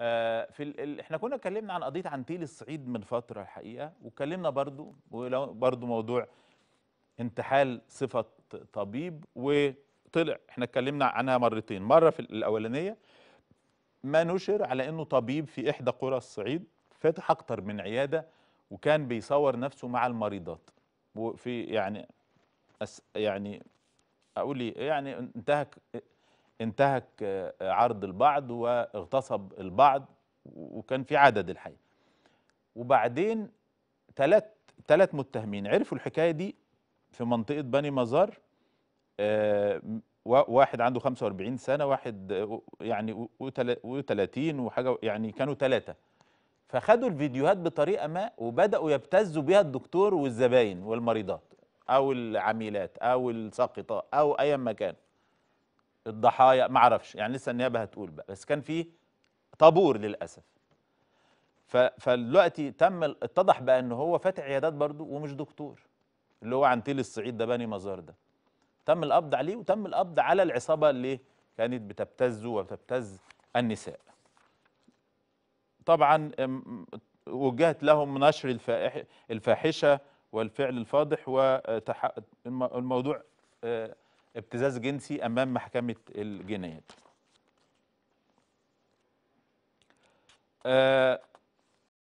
آه، في ال... احنا كنا اتكلمنا عن قضيه عنتيل الصعيد من فتره الحقيقه واتكلمنا برضو برضو موضوع انتحال صفه طبيب وطلع احنا اتكلمنا عنها مرتين مره في الاولانيه ما نشر على انه طبيب في احدى قرى الصعيد فتح اكتر من عياده وكان بيصور نفسه مع المريضات وفي يعني أس يعني اقول ايه يعني انتهك انتهك آه، عرض البعض واغتصب البعض وكان في عدد الحقيقه وبعدين ثلاث ثلاث متهمين عرفوا الحكايه دي في منطقه بني مزار آه، واحد عنده 45 سنه واحد آه، يعني و30 وحاجه يعني كانوا ثلاثه فخدوا الفيديوهات بطريقه ما وبداوا يبتزوا بها الدكتور والزباين والمريضات او العميلات او الساقطه او ايا ما كان الضحايا ما اعرفش يعني لسه النيابه هتقول بقى بس كان في طابور للاسف فدلوقتي تم اتضح بقى ان هو فاتح عيادات برضه ومش دكتور اللي هو عنتيل الصعيد ده بني مزار ده تم القبض عليه وتم القبض على العصابه اللي كانت بتبتز وبتبتز النساء طبعا وجهت لهم نشر الفاحشه والفعل الفاضح والموضوع ابتزاز جنسي أمام محكمة الجنايات. آه